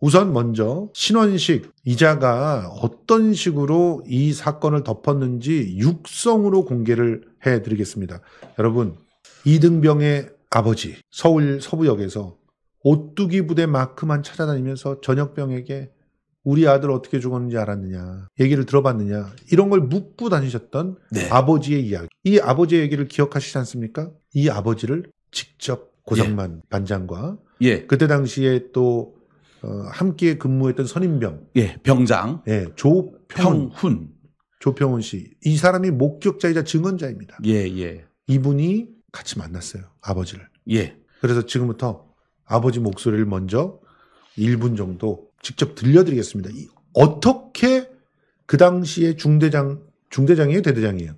우선 먼저 신원식 이자가 어떤 식으로 이 사건을 덮었는지 육성으로 공개를 해 드리겠습니다. 여러분, 이등병의 아버지 서울 서부역에서 오뚜기 부대 마크만 찾아다니면서 전역병에게 우리 아들 어떻게 죽었는지 알았느냐, 얘기를 들어봤느냐, 이런 걸 묻고 다니셨던 네. 아버지의 이야기. 이 아버지의 얘기를 기억하시지 않습니까? 이 아버지를 직접 고정만 예. 반장과 예. 그때 당시에 또 어, 함께 근무했던 선임병. 예, 병장. 예, 조평훈. 조평훈 씨. 이 사람이 목격자이자 증언자입니다. 예, 예. 이분이 같이 만났어요. 아버지를. 예. 그래서 지금부터 아버지 목소리를 먼저 1분 정도 직접 들려드리겠습니다. 이, 어떻게 그 당시에 중대장, 중대장이에요? 대대장이에요?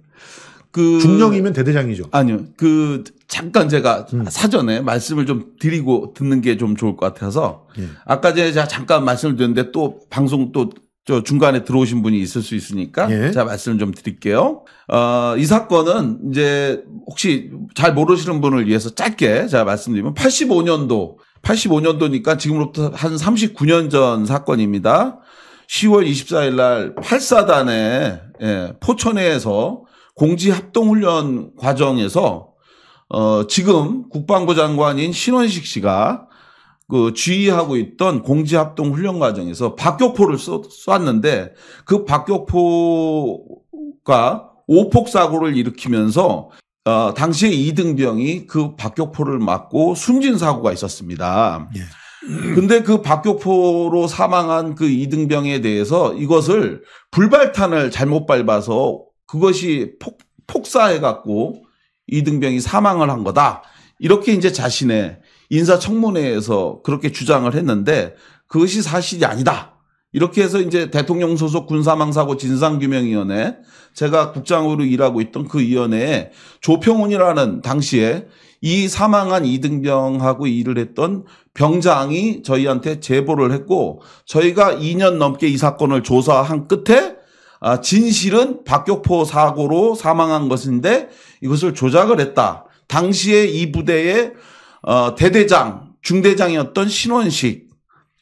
그 중령이면 대대장이죠. 아니요. 그 잠깐 제가 음. 사전에 말씀을 좀 드리고 듣는 게 좀 좋을 것 같아서 예. 아까 제가 잠깐 말씀을 드렸는데 또 방송 또저 중간에 들어오신 분이 있을 수 있으니까 예. 제가 말씀을 좀 드릴게요. 어, 이 사건은 이제 혹시 잘 모르시는 분을 위해서 짧게 제가 말씀드리면 85년도 85년도니까 지금으로부터 한 39년 전 사건입니다. 10월 24일 날 8사단에 예, 포천에서 공지 합동훈련 과정에서 어, 지금 국방부 장관인 신원식 씨가 그 지휘하고 있던 공지합동 훈련 과정에서 박격포를 쐈는데 그 박격포가 오폭 사고를 일으키면서 어, 당시에 이등병이 그 박격포를 맞고 숨진 사고가 있었습니다. 예. 근데 그 박격포로 사망한 그 이등병에 대해서 이것을 불발탄을 잘못 밟아서 그것이 폭, 폭사해갖고 이등병이 사망을 한 거다. 이렇게 이제 자신의 인사청문회에서 그렇게 주장을 했는데 그것이 사실이 아니다. 이렇게 해서 이제 대통령 소속 군사망사고 진상규명위원회 제가 국장으로 일하고 있던 그 위원회에 조평훈이라는 당시에 이 사망한 이등병하고 일을 했던 병장이 저희한테 제보를 했고 저희가 2년 넘게 이 사건을 조사한 끝에 아, 진실은 박격포 사고로 사망한 것인데 이것을 조작을 했다. 당시에 이 부대의 어, 대대장, 중대장이었던 신원식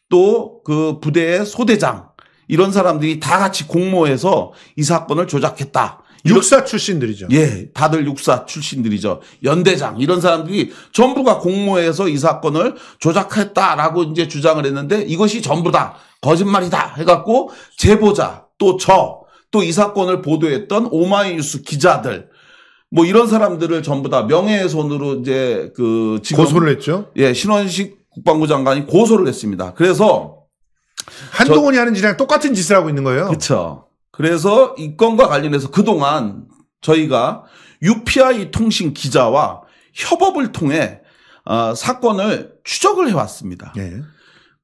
또 그 부대의 소대장 이런 사람들이 다 같이 공모해서 이 사건을 조작했다. 육사 출신들이죠. 예, 다들 육사 출신들이죠. 연대장 이런 사람들이 전부가 공모해서 이 사건을 조작했다라고 이제 주장을 했는데 이것이 전부다 거짓말이다 해갖고 제보자 또저 또이 사건을 보도했던 오마이뉴스 기자들 뭐 이런 사람들을 전부 다 명예훼손으로 이제 그 지금 고소를 했죠. 예, 신원식 국방부 장관이 고소를 했습니다. 그래서 한동훈이 저, 하는 짓이랑 똑같은 짓을 하고 있는 거예요. 그렇죠. 그래서 이 건과 관련해서 그동안 저희가 UPI 통신 기자와 협업을 통해 어, 사건을 추적을 해왔습니다. 네.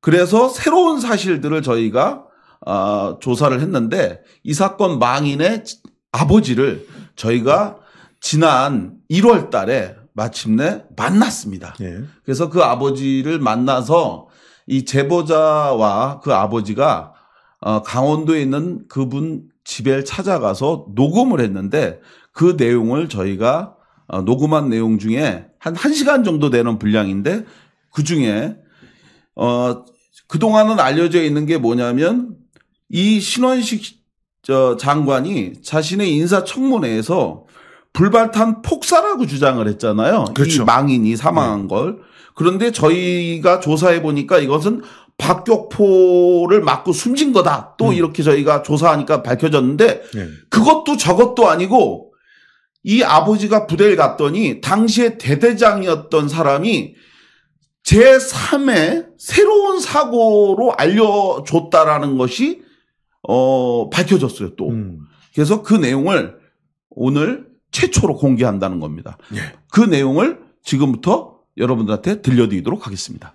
그래서 새로운 사실들을 저희가 어, 조사를 했는데 이 사건 망인의 아버지를 저희가 지난 1월 달에 마침내 만났습니다. 예. 그래서 그 아버지를 만나서 이 제보자와 그 아버지가 어, 강원도에 있는 그분 집에 찾아가서 녹음을 했는데 그 내용을 저희가 어, 녹음한 내용 중에 한 1시간 정도 되는 분량인데 그 중에 어, 그동안은 알려져 있는 게 뭐냐면 이 신원식 저 장관이 자신의 인사청문회에서 불발탄 폭사라고 주장을 했잖아요. 그렇죠. 이 망인이 사망한 네. 걸. 그런데 저희가 조사해 보니까 이것은 박격포를 맞고 숨진 거다. 또 음. 이렇게 저희가 조사하니까 밝혀졌는데 네. 그것도 저것도 아니고 이 아버지가 부대를 갔더니 당시에 대대장이었던 사람이 제3의 새로운 사고로 알려줬다라는 것이 어, 밝혀졌어요, 또. 음. 그래서 그 내용을 오늘 최초로 공개한다는 겁니다. 예. 그 내용을 지금부터 여러분들한테 들려드리도록 하겠습니다.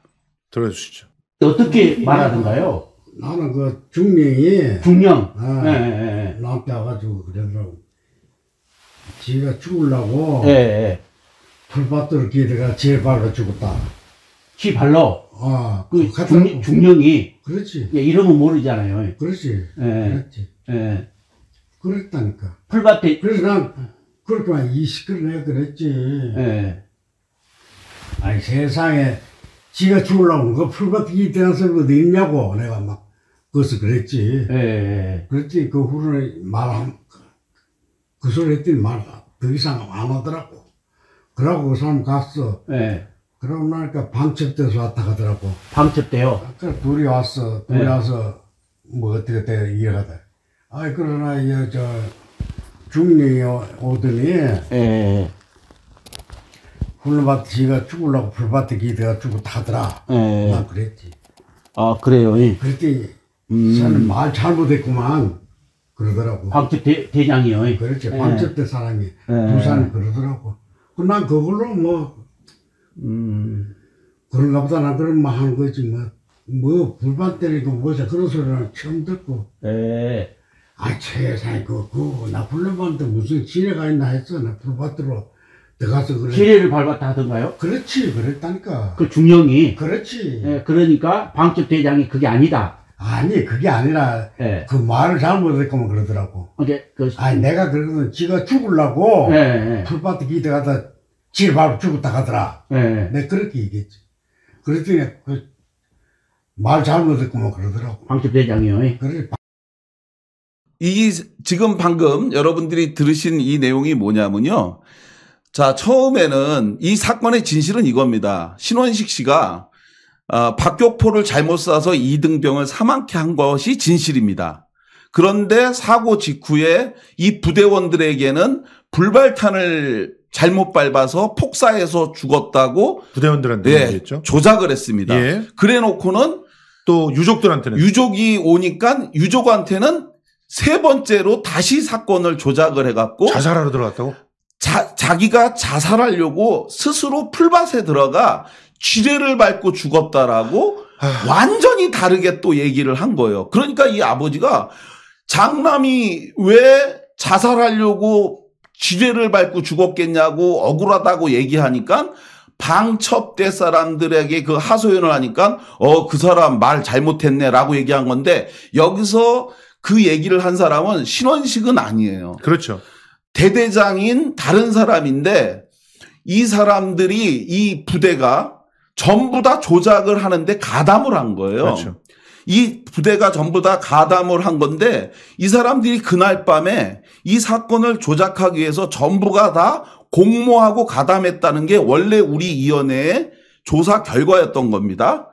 들어주시죠. 어떻게 말하던가요? 나는 그 중령이 중령 아, 예, 예. 예, 예. 나한테 와가지고 그러더라고 지가 죽으려고 예, 예. 풀밭을 기다가 제 발로 죽었다 지 발로? 아그 중령이 그렇지. 예, 이름은 모르잖아요. 그렇지. 예. 그렇지. 예. 그랬다니까. 풀밭에. 그래서 난 그렇게 막 이 시끄 내가 그랬지. 예. 아니 세상에 지가 죽으려고 그풀밭이 대한 어디 있냐고 내가 막 그것을 그랬지. 예. 예. 그랬지 그후로말그 소리 했더니 말더 이상 안 하더라고. 그러고 그 사람 갔어. 예. 그러고 나니까 밤집 때서 왔다 가더라고. 밤집 때요? 그래, 둘이 왔어. 둘이 네. 와서, 뭐, 어떻게 돼, 이해가다. 아이, 그러나, 이제, 저, 중령이 오더니, 예. 예, 예. 훌루밭 지가 죽으려고 풀밭에 기대가 죽고 타더라. 예. 난 예. 그랬지. 아, 그래요, 예. 그랬더니, 음. 저는 말 잘못했구만. 그러더라고. 방첩 대, 장이요 그렇지. 방첩대 사람이. 부산에 그러더라고. 난 그걸로 뭐, 음, 그런가 보다 난 그런 말 하는 거지, 뭐. 뭐, 불판 때리고 뭐지, 그런 소리는 처음 듣고. 에 예. 아, 세상에, 그, 그, 나 불판도 무슨 지뢰가 있나 했어. 나 불밭으로 들어가서 그래. 지뢰를 밟았다던가요? 그렇지, 그랬다니까. 그 중령이. 그렇지. 예, 그러니까 방첩 대장이 그게 아니다. 아니, 그게 아니라, 예. 그 말을 잘못했구만 그러더라고. 이 그, 아니, 내가 그러거 지가 죽으려고 예, 예. 풀밭에 기대가다 지 바로 죽었다 가더라. 예, 예. 네. 내 그렇게 얘기했지. 그랬더니 그말 잘못 듣고 뭐 그러더라고. 방집 대장이요. 예. 이 지금 방금 여러분들이 들으신 이 내용이 뭐냐면요. 자 처음에는 이 사건의 진실은 이겁니다. 신원식 씨가 어, 박격포를 잘못 쏴서 이등병을 사망케 한 것이 진실입니다. 그런데 사고 직후에 이 부대원들에게는 불발탄을 잘못 밟아서 폭사해서 죽었다고 부대원들한테 예, 얘기했죠. 조작을 했습니다. 예. 그래놓고는 또 유족들한테는 유족이 오니까 유족한테는 세 번째로 다시 사건을 조작을 해갖고 자살하러 들어갔다고? 자, 자기가 자살하려고 스스로 풀밭에 들어가 지뢰를 밟고 죽었다라고 아. 완전히 다르게 또 얘기를 한 거예요. 그러니까 이 아버지가 장남이 왜 자살하려고 지뢰를 밟고 죽었겠냐고 억울하다고 얘기하니까 방첩대 사람들에게 그 하소연을 하니까 어 그 사람 말 잘못했네라고 얘기한 건데 여기서 그 얘기를 한 사람은 신원식은 아니에요. 그렇죠. 대대장인 다른 사람인데 이 사람들이 이 부대가 전부 다 조작을 하는데 가담을 한 거예요. 그렇죠. 이 부대가 전부 다 가담을 한 건데 이 사람들이 그날 밤에 이 사건을 조작하기 위해서 전부가 다 공모하고 가담했다는 게 원래 우리 위원회의 조사 결과였던 겁니다.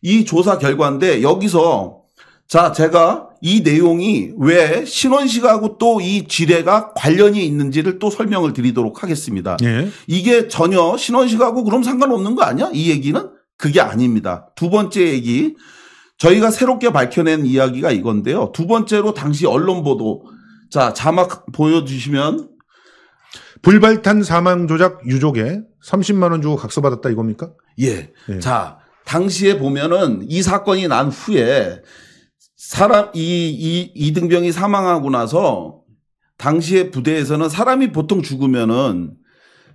이 조사 결과인데 여기서 자 제가 이 내용이 왜 신원식하고 또 이 지뢰가 관련이 있는지를 또 설명을 드리도록 하겠습니다. 예. 이게 전혀 신원식하고 그럼 상관없는 거 아니야? 이 얘기는 그게 아닙니다. 두 번째 얘기 저희가 새롭게 밝혀낸 이야기가 이건데요. 두 번째로 당시 언론 보도. 자, 자막 보여주시면. 불발탄 사망 조작 유족에 30만 원 주고 각서받았다 이겁니까? 예. 예. 자, 당시에 보면은 이 사건이 난 후에 사람 이, 이 이등병이 사망하고 나서 당시에 부대에서는 사람이 보통 죽으면은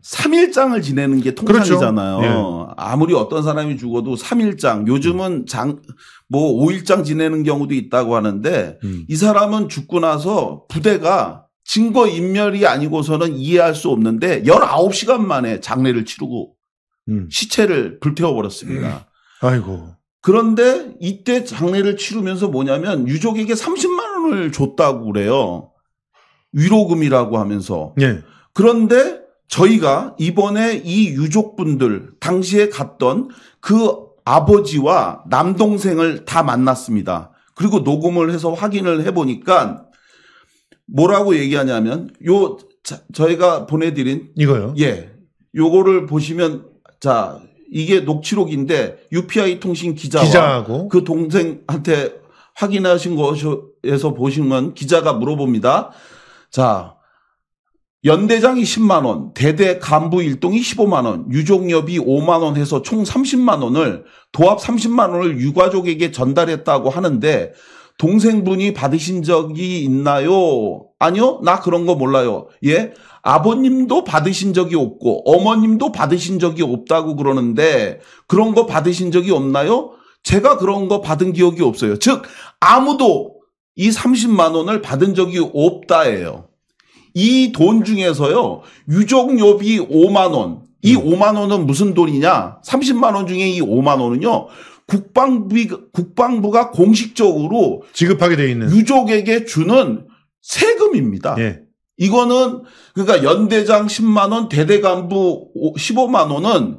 3일장을 지내는 게 그렇죠. 통상이잖아요. 그렇죠. 네. 아무리 어떤 사람이 죽어도 3일장 요즘은 장, 뭐오일장 지내는 경우도 있다고 하는데 음. 이 사람은 죽고 나서 부대가 증거 인멸이 아니고서는 이해할 수 없는데 1 9 시간 만에 장례를 치르고 음. 시체를 불태워버렸습니다. 음. 아이고. 그런데 이때 장례를 치르면서 뭐냐면 유족에게 3 0만 원을 줬다고 그래요. 위로금이라고 하면서. 네. 그런데 저희가 이번에 이 유족분들 당시에 갔던 그 아버지와 남동생을 다 만났습니다. 그리고 녹음을 해서 확인을 해보니까 뭐라고 얘기하냐면 요 자, 저희가 보내드린 이거요. 예, 요거를 보시면 자 이게 녹취록인데 UPI 통신 기자와 기자하고. 그 동생한테 확인하신 것에서 보시면 기자가 물어봅니다. 자 연대장이 10만 원, 대대 간부 일동이 15만 원, 유족협이 5만 원 해서 총 30만 원을 도합 30만 원을 유가족에게 전달했다고 하는데 동생분이 받으신 적이 있나요? 아니요, 나 그런 거 몰라요. 예, 아버님도 받으신 적이 없고 어머님도 받으신 적이 없다고 그러는데 그런 거 받으신 적이 없나요? 제가 그런 거 받은 기억이 없어요. 즉 아무도 이 30만 원을 받은 적이 없다예요. 이돈 중에서요 유족료비 5만 원. 이 음. 5만 원은 무슨 돈이냐? 30만 원 중에 이 5만 원은요. 국방비 국방부가 공식적으로 지급하게 돼 있는 유족에게 주는 세금입니다. 예. 이거는 그러니까 연대장 10만 원, 대대 간부 15만 원은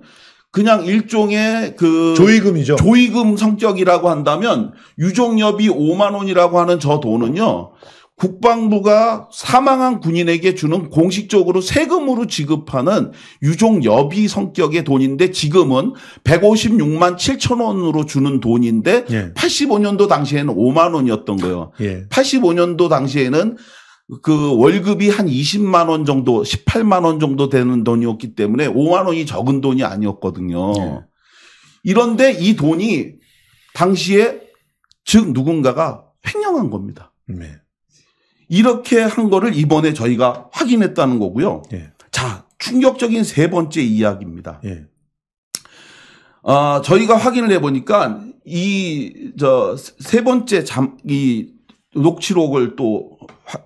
그냥 일종의 그 조의금이죠. 조의금 성격이라고 한다면 유족여비 5만 원이라고 하는 저 돈은요. 국방부가 사망한 군인에게 주는 공식적으로 세금으로 지급하는 유종 여비 성격의 돈인데 지금은 156만 7천 원으로 주는 돈인데 예. 85년도 당시에는 5만 원이었던 거예요. 예. 85년도 당시에는 그 월급이 한 20만 원 정도, 18만 원 정도 되는 돈이었기 때문에 5만 원이 적은 돈이 아니었거든요. 예. 이런데 이 돈이 당시에 즉 누군가가 횡령한 겁니다. 네. 이렇게 한 거를 이번에 저희가 확인했다는 거고요. 예. 자, 충격적인 세 번째 이야기입니다. 예. 아, 저희가 확인을 해보니까 이, 저, 세 번째 잠, 이 녹취록을 또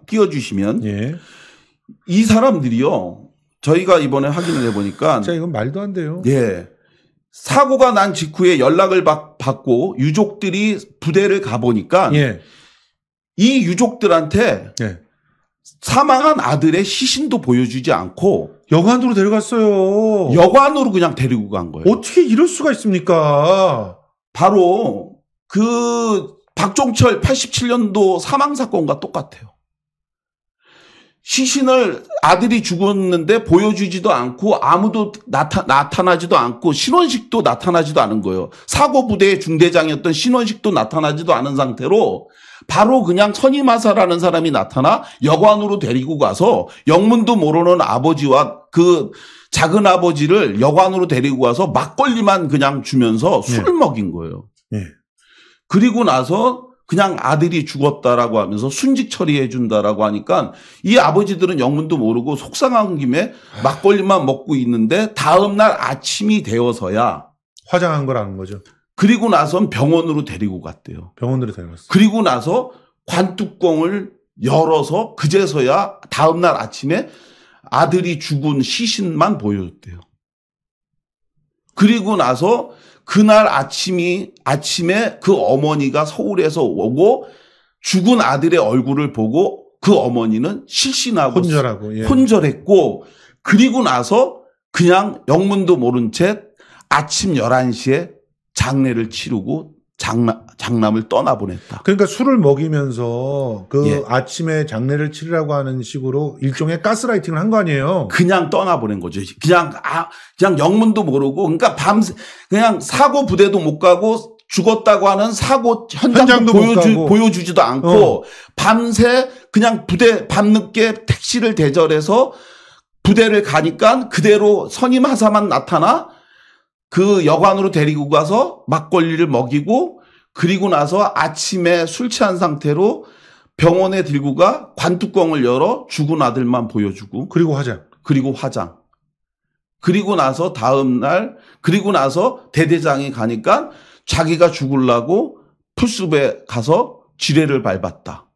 띄워주시면 예. 이 사람들이요. 저희가 이번에 확인을 해보니까 진짜 이건 말도 안 돼요. 예. 사고가 난 직후에 연락을 받, 고 유족들이 부대를 가보니까 예. 이 유족들한테 네. 사망한 아들의 시신도 보여주지 않고 여관으로 데려갔어요. 여관으로 그냥 데리고 간 거예요. 어떻게 이럴 수가 있습니까? 바로 그 박종철 87년도 사망 사건과 똑같아요. 시신을 아들이 죽었는데 보여주지도 않고 아무도 나타, 나타나지도 않고 신원식도 나타나지도 않은 거예요. 사고 부대의 중대장이었던 신원식도 나타나지도 않은 상태로 바로 그냥 천이마사라는 사람이 나타나 여관으로 데리고 가서 영문도 모르는 아버지와 그 작은 아버지를 여관으로 데리고 가서 막걸리만 그냥 주면서 예. 술을 네. 먹인 거예요. 네. 그리고 나서 그냥 아들이 죽었다라고 하면서 순직 처리해 준다라고 하니까 이 아버지들은 영문도 모르고 속상한 김에 막걸리만 먹고 있는데 다음 날 아침이 되어서야 화장한 거라는 거죠. 그리고 나선 병원으로 데리고 갔대요. 병원으로 데려갔어요. 그리고 나서 관뚜껑을 열어서 그제서야 다음날 아침에 아들이 죽은 시신만 보여줬대요. 그리고 나서 그날 아침이 아침에 그 어머니가 서울에서 오고 죽은 아들의 얼굴을 보고 그 어머니는 실신하고 혼절하고 예. 혼절했고 그리고 나서 그냥 영문도 모른 채 아침 11시에 장례를 치르고 장남, 장남을 떠나보냈다. 그러니까 술을 먹이면서 그 예. 아침에 장례를 치르라고 하는 식으로 일종의 가스라이팅을 한 거 아니에요? 그냥 떠나보낸 거죠. 그냥, 아, 그냥 영문도 모르고, 그러니까 밤새, 그냥 사고 부대도 못 가고, 죽었다고 하는 사고 현장도, 현장도 보여주, 보여주지도 않고, 어. 밤새 그냥 부대, 밤늦게 택시를 대절해서 부대를 가니까 그대로 선임하사만 나타나 그 여관으로 데리고 가서 막걸리를 먹이고 그리고 나서 아침에 술 취한 상태로 병원에 들고 가 관뚜껑을 열어 죽은 아들만 보여주고 그리고 화장 그리고 화장 그리고 나서 다음 날 그리고 나서 대대장이 가니까 자기가 죽을라고 풀숲에 가서 지뢰를 밟았다.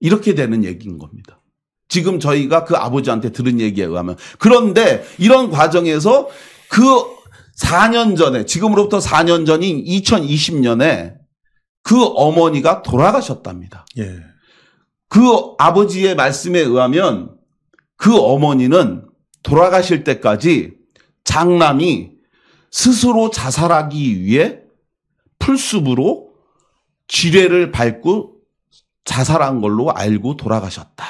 이렇게 되는 얘기인 겁니다. 지금 저희가 그 아버지한테 들은 얘기에 의하면 그런데 이런 과정에서 그 4년 전에 지금으로부터 4년 전인 2020년에 그 어머니가 돌아가셨답니다. 예. 그 아버지의 말씀에 의하면 그 어머니는 돌아가실 때까지 장남이 스스로 자살하기 위해 풀숲으로 지뢰를 밟고 자살한 걸로 알고 돌아가셨다.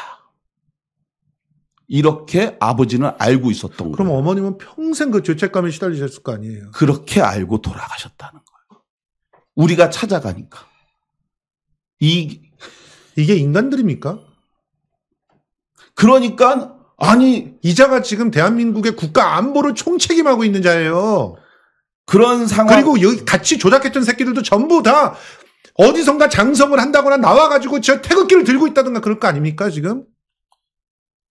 이렇게 아버지는 알고 있었던 거예요. 그럼 어머님은 평생 그 죄책감에 시달리셨을 거 아니에요? 그렇게 알고 돌아가셨다는 거예요. 우리가 찾아가니까. 이, 이게 인간들입니까? 그러니까, 아니. 이자가 지금 대한민국의 국가 안보를 총책임하고 있는 자예요. 그런 상황. 그리고 여기 같이 조작했던 새끼들도 전부 다 어디선가 장성을 한다거나 나와가지고 저 태극기를 들고 있다든가 그럴 거 아닙니까, 지금?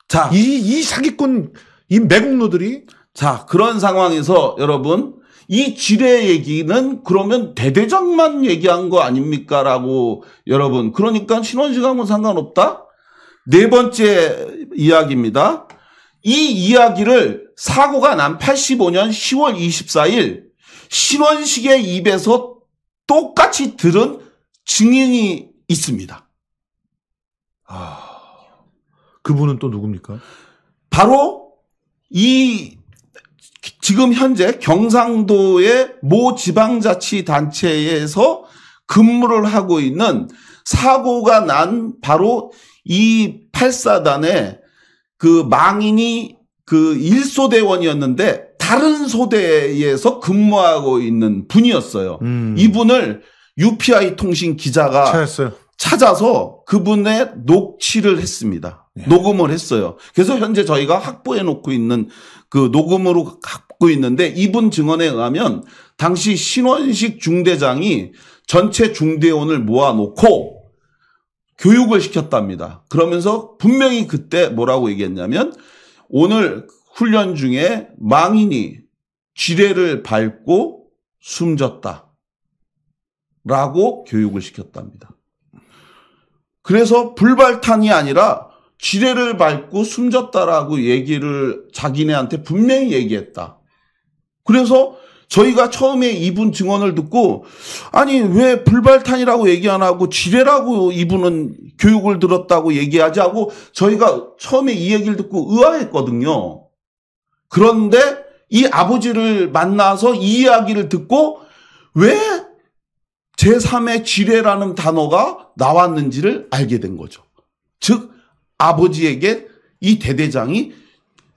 자. 이, 이 사기꾼, 이 매국노들이. 자, 그런 상황에서 여러분, 이 지뢰 얘기는 그러면 대대장만 얘기한 거 아닙니까? 라고 여러분. 그러니까 신원식하고는 상관없다? 네 번째 이야기입니다. 이 이야기를 사고가 난 85년 10월 24일 신원식의 입에서 똑같이 들은 증인이 있습니다. 아... 그분은 또 누굽니까? 바로 이 지금 현재 경상도의 모 지방자치단체에서 근무를 하고 있는 사고가 난 바로 이 8사단의 그 망인이 그 일소대원이었는데 다른 소대에서 근무하고 있는 분이었어요. 음. 이분을 UPI 통신 기자가 찾았어요. 찾아서 그분의 녹취를 했습니다. 예. 녹음을 했어요. 그래서 현재 저희가 확보해 놓고 있는 그 녹음으로 갖고 있는데 이분 증언에 의하면 당시 신원식 중대장이 전체 중대원을 모아놓고 교육을 시켰답니다. 그러면서 분명히 그때 뭐라고 얘기했냐면 오늘 훈련 중에 망인이 지뢰를 밟고 숨졌다. 라고 교육을 시켰답니다. 그래서 불발탄이 아니라 지뢰를 밟고 숨졌다라고 얘기를 자기네한테 분명히 얘기했다. 그래서 저희가 처음에 이분 증언을 듣고 아니 왜 불발탄이라고 얘기 안 하고 지뢰라고 이분은 교육을 들었다고 얘기하지 하고 저희가 처음에 이 얘기를 듣고 의아했거든요. 그런데 이 아버지를 만나서 이 이야기를 듣고 왜 제3의 지뢰라는 단어가 나왔는지를 알게 된 거죠. 즉 아버지에게 이 대대장이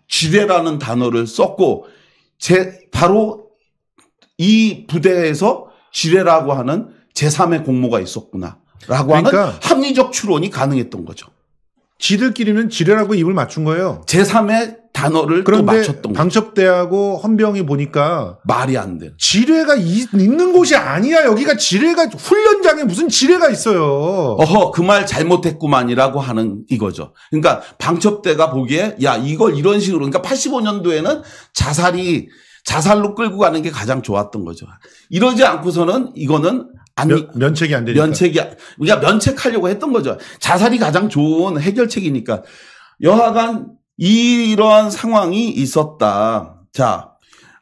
지뢰라는 단어를 썼고 제 바로 이 부대에서 지뢰라고 하는 제3의 공모가 있었구나라고 그러니까 하는 합리적 추론이 가능했던 거죠. 지들끼리는 지뢰라고 입을 맞춘 거예요. 제3의 단어를 또 맞췄던 거죠. 방첩대하고 헌병이 보니까 말이 안 돼. 지뢰가 이, 있는 곳이 아니야. 여기가 지뢰가 훈련장에 무슨 지뢰가 있어요. 어허 그 말 잘못했구만이라고 하는 이거죠. 그러니까 방첩대가 보기에 야 이걸 이런 식으로 그러니까 85년도에는 자살이 자살로 끌고 가는 게 가장 좋았던 거죠. 이러지 않고서는 이거는 안 면, 면책이 안 되니까 면책이 그러니 면책하려고 했던 거죠. 자살이 가장 좋은 해결책이니까 여하간 이러한 상황이 있었다. 자,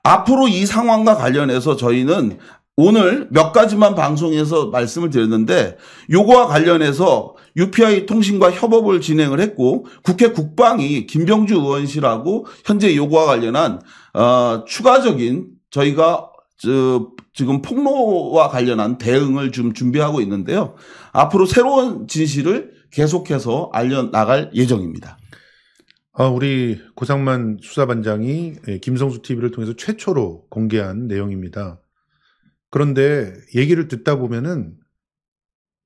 앞으로 이 상황과 관련해서 저희는 오늘 몇 가지만 방송에서 말씀을 드렸는데 요거와 관련해서 UPI 통신과 협업을 진행을 했고 국회 국방이 김병주 의원실하고 현재 요거와 관련한 어, 추가적인 저희가 저, 지금 폭로와 관련한 대응을 좀 준비하고 있는데요. 앞으로 새로운 진실을 계속해서 알려 나갈 예정입니다. 아, 우리 고상만 수사반장이 예, 김성수 TV를 통해서 최초로 공개한 내용입니다. 그런데 얘기를 듣다 보면은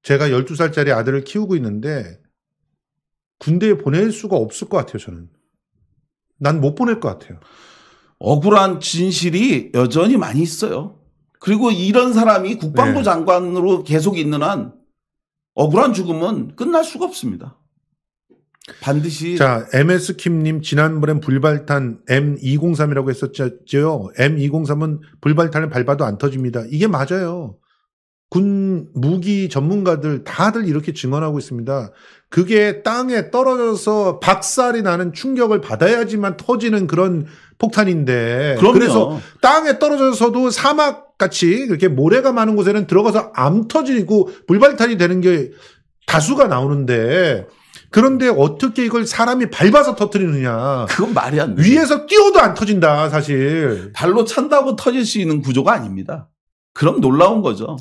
제가 12살짜리 아들을 키우고 있는데 군대에 보낼 수가 없을 것 같아요, 저는. 난 못 보낼 것 같아요. 억울한 진실이 여전히 많이 있어요. 그리고 이런 사람이 국방부 네. 장관으로 계속 있는 한 억울한 죽음은 끝날 수가 없습니다. 반드시 자 MS 킴님 지난번엔 불발탄 M203이라고 했었죠. M203은 불발탄을 밟아도 안 터집니다. 이게 맞아요. 군 무기 전문가들 다들 이렇게 증언하고 있습니다. 그게 땅에 떨어져서 박살이 나는 충격을 받아야지만 터지는 그런 폭탄인데 그럼요. 그래서 땅에 떨어져서도 사막 같이 그렇게 모래가 많은 곳에는 들어가서 암 터지고 불발탄이 되는 게 다수가 나오는데 그런데 어떻게 이걸 사람이 밟아서 터뜨리느냐 그건 말이 안 돼. 위에서 뛰어도 안 터진다, 사실. 발로 찬다고 터질 수 있는 구조가 아닙니다. 그럼 놀라운 거죠.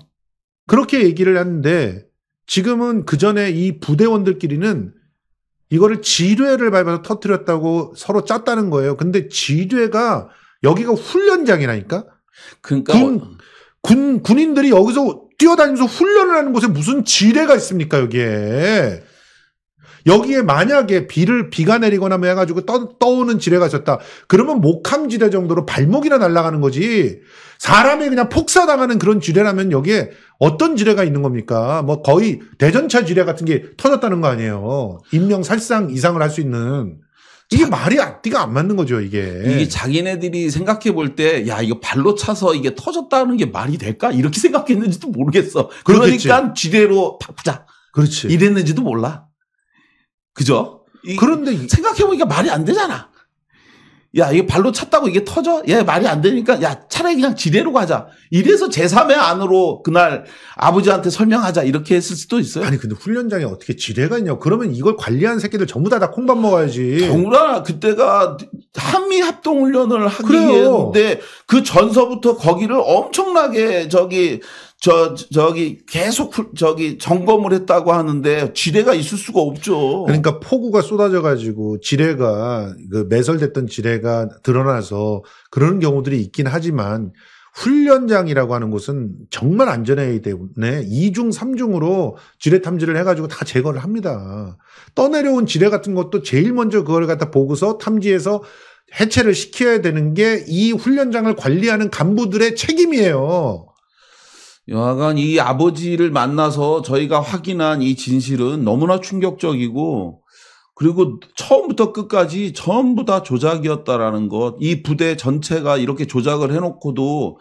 그렇게 얘기를 했는데 지금은 그 전에 이 부대원들끼리는 이거를 지뢰를 밟아서 터뜨렸다고 서로 짰다는 거예요. 근데 지뢰가 여기가 훈련장이라니까. 그러니까 군, 어. 군 군인들이 여기서 뛰어다니면서 훈련을 하는 곳에 무슨 지뢰가 있습니까 여기에? 여기에 만약에 비를 비가 내리거나 뭐 해가지고 떠, 떠오는 지뢰가 있었다. 그러면 목함지대 정도로 발목이나 날아가는 거지. 사람이 그냥 폭사당하는 그런 지뢰라면 여기에 어떤 지뢰가 있는 겁니까? 뭐 거의 대전차 지뢰 같은 게 터졌다는 거 아니에요. 인명 살상 이상을 할 수 있는. 이게 말이 앞뒤가 아, 안 맞는 거죠, 이게. 이게 자기네들이 생각해 볼 때, 야, 이거 발로 차서 이게 터졌다는 게 말이 될까? 이렇게 생각했는지도 모르겠어. 그러니까 지대로 바꾸자. 그렇지. 이랬는지도 몰라. 그죠? 이, 그런데 생각해보니까 말이 안 되잖아. 야, 이게 발로 찼다고 이게 터져? 야, 말이 안 되니까, 야, 차라리 그냥 지대로 가자. 이래서 제3의 안으로 그날 아버지한테 설명하자. 이렇게 했을 수도 있어요. 아니, 근데 훈련장에 어떻게 지뢰가 있냐고. 그러면 이걸 관리한 새끼들 전부 다 다 콩밥 먹어야지. 정우라, 그때가 한미합동훈련을 하기 위해서인데, 그 전서부터 거기를 엄청나게 저기 저, 저기 계속 저기 점검을 했다고 하는데 지뢰가 있을 수가 없죠. 그러니까 폭우가 쏟아져 가지고 지뢰가 그 매설됐던 지뢰가 드러나서 그런 경우들이 있긴 하지만 훈련장이라고 하는 곳은 정말 안전해야 되문에 2중, 3중으로 지뢰 탐지를 해가지고 다 제거를 합니다. 떠내려온 지뢰 같은 것도 제일 먼저 그걸 갖다 보고서 탐지해서 해체를 시켜야 되는 게 이 훈련장을 관리하는 간부들의 책임이에요. 여하간 이 아버지를 만나서 저희가 확인한 이 진실은 너무나 충격적이고 그리고 처음부터 끝까지 전부 다 조작이었다라는 것, 이 부대 전체가 이렇게 조작을 해놓고도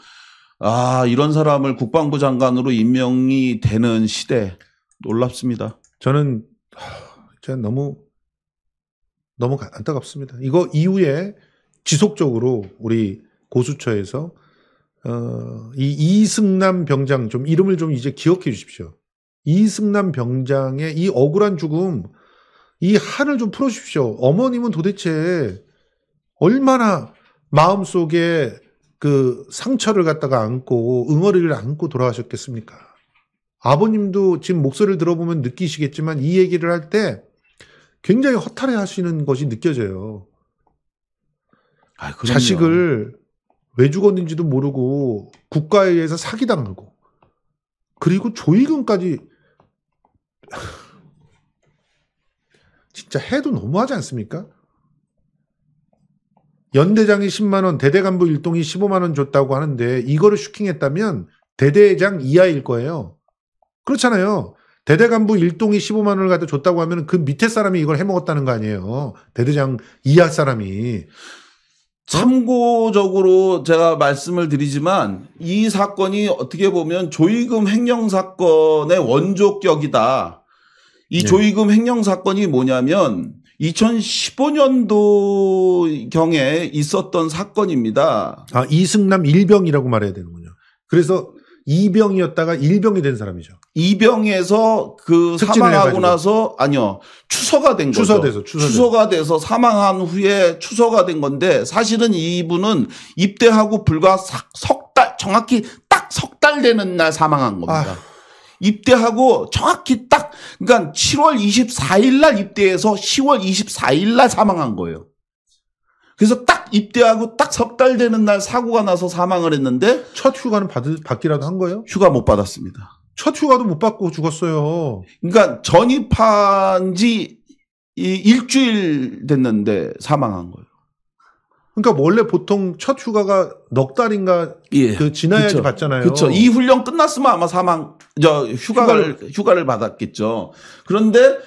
아 이런 사람을 국방부 장관으로 임명이 되는 시대 놀랍습니다. 저는 제가 너무 너무 안타깝습니다. 이거 이후에 지속적으로 우리 고수처에서 어, 이 이승남 병장 좀 이름을 좀 이제 기억해 주십시오. 이승남 병장의 이 억울한 죽음 이 한을 좀 풀어 주십시오. 어머님은 도대체 얼마나 마음속에 그 상처를 갖다가 안고 응어리를 안고 돌아가셨겠습니까? 아버님도 지금 목소리를 들어보면 느끼시겠지만 이 얘기를 할 때 굉장히 허탈해 하시는 것이 느껴져요. 아 자식을 왜 죽었는지도 모르고 국가에 의해서 사기당하고 그리고 조의금까지 진짜 해도 너무하지 않습니까? 연대장이 10만원, 대대간부 일동이 15만원 줬다고 하는데 이거를 슈킹했다면 대대장 이하일 거예요. 그렇잖아요. 대대간부 일동이 15만원을 갖다 줬다고 하면 그 밑에 사람이 이걸 해먹었다는 거 아니에요. 대대장 이하 사람이. 참고적으로 제가 말씀을 드리지만 이 사건이 어떻게 보면 조의금 횡령 사건의 원조격이다. 이 네. 조의금 횡령 사건이 뭐냐면 2015년도 경에 있었던 사건입니다. 아 이승남 일병이라고 말해야 되는군요. 그래서 이병이었다가 일병이 된 사람이죠. 이병에서 그 사망하고 나서 아니요 추서가 된 거죠. 추서돼서 추서가 돼서 사망한 후에 추서가 된 건데 사실은 이분은 입대하고 불과 석달 정확히 딱 석달 되는 날 사망한 겁니다. 아휴. 입대하고 정확히 딱 그러니까 7월 24일 날 입대해서 10월 24일 날 사망한 거예요. 그래서 딱 입대하고 딱 석달 되는 날 사고가 나서 사망을 했는데 첫 휴가는 받, 받기라도 한 거예요? 휴가 못 받았습니다. 첫 휴가도 못 받고 죽었어요. 그러니까 전입한 지 일주일 됐는데 사망한 거예요. 그러니까 원래 보통 첫 휴가가 넉 달인가 예, 그 지나야지 그쵸, 받잖아요. 그렇죠. 이 훈련 끝났으면 아마 사망 저 휴가를 휴가를, 휴가를 받았겠죠. 그런데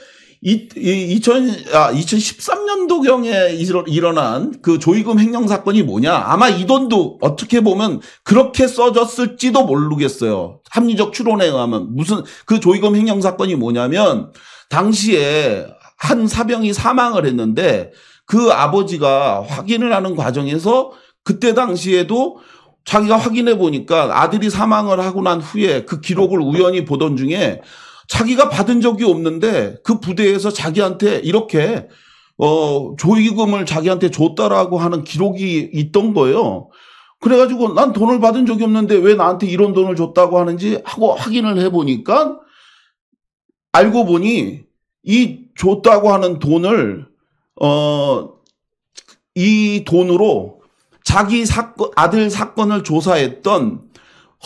이, 이, 아, 2013년도 경에 일어난 그 조의금 횡령 사건이 뭐냐. 아마 이 돈도 어떻게 보면 그렇게 써졌을지도 모르겠어요. 합리적 추론에 의하면. 무슨 그 조의금 횡령 사건이 뭐냐면 당시에 한 사병이 사망을 했는데 그 아버지가 확인을 하는 과정에서 그때 당시에도 자기가 확인해 보니까 아들이 사망을 하고 난 후에 그 기록을 우연히 보던 중에 자기가 받은 적이 없는데 그 부대에서 자기한테 이렇게 어 조의금을 자기한테 줬다라고 하는 기록이 있던 거예요. 그래가지고 난 돈을 받은 적이 없는데 왜 나한테 이런 돈을 줬다고 하는지 하고 확인을 해보니까 알고 보니 이 줬다고 하는 돈을 어이 돈으로 자기 사건 아들 사건을 조사했던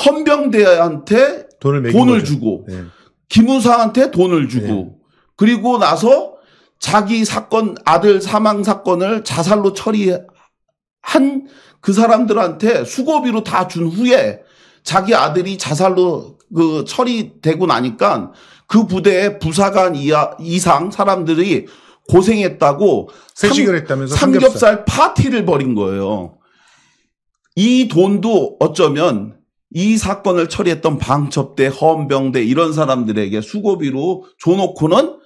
헌병대한테 돈을, 돈을 주고 네. 김우사한테 돈을 주고 네. 그리고 나서 자기 사건 아들 사망 사건을 자살로 처리한 그 사람들한테 수고비로 다 준 후에 자기 아들이 자살로 그 처리되고 나니까 그 부대의 부사관 이하, 이상 사람들이 고생했다고 회 했다면서 삼겹살. 삼겹살 파티를 벌인 거예요. 이 돈도 어쩌면 이 사건을 처리했던 방첩대, 헌병대 이런 사람들에게 수고비로 줘놓고는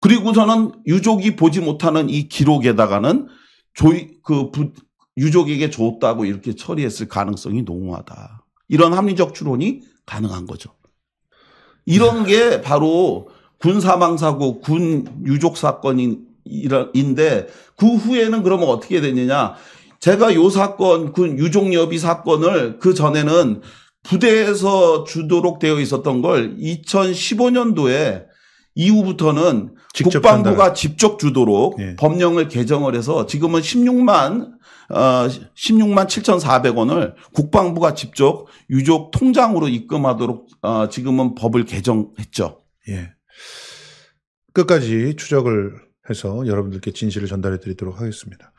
그리고서는 유족이 보지 못하는 이 기록에다가는 조이 그 부, 유족에게 줬다고 이렇게 처리했을 가능성이 농후하다. 이런 합리적 추론이 가능한 거죠. 이런 게 바로 군 사망 사고, 군 유족 사건인데 그 후에는 그러면 어떻게 됐느냐 제가 요 사건, 군 유족 여비 사건을 그 전에는 부대에서 주도록 되어 있었던 걸 2015년도에 이후부터는 직접 국방부가 판단을. 직접 주도록 예. 법령을 개정을 해서 지금은 16만 어 16만 7,400원을 국방부가 직접 유족 통장으로 입금하도록 어 지금은 법을 개정했죠. 예. 끝까지 추적을 해서 여러분들께 진실을 전달해 드리도록 하겠습니다.